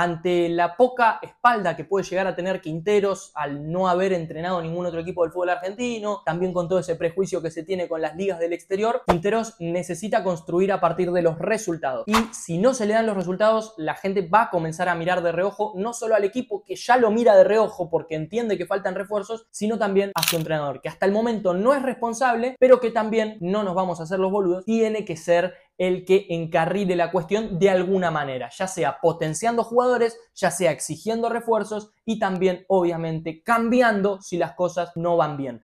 ante la poca espalda que puede llegar a tener Quinteros al no haber entrenado ningún otro equipo del fútbol argentino, también con todo ese prejuicio que se tiene con las ligas del exterior, Quinteros necesita construir a partir de los resultados. Y si no se le dan los resultados, la gente va a comenzar a mirar de reojo, no solo al equipo que ya lo mira de reojo porque entiende que faltan refuerzos, sino también a su entrenador, que hasta el momento no es responsable, pero que también, no nos vamos a hacer los boludos, tiene que ser el que encarrile la cuestión de alguna manera, ya sea potenciando jugadores, ya sea exigiendo refuerzos y también obviamente cambiando si las cosas no van bien.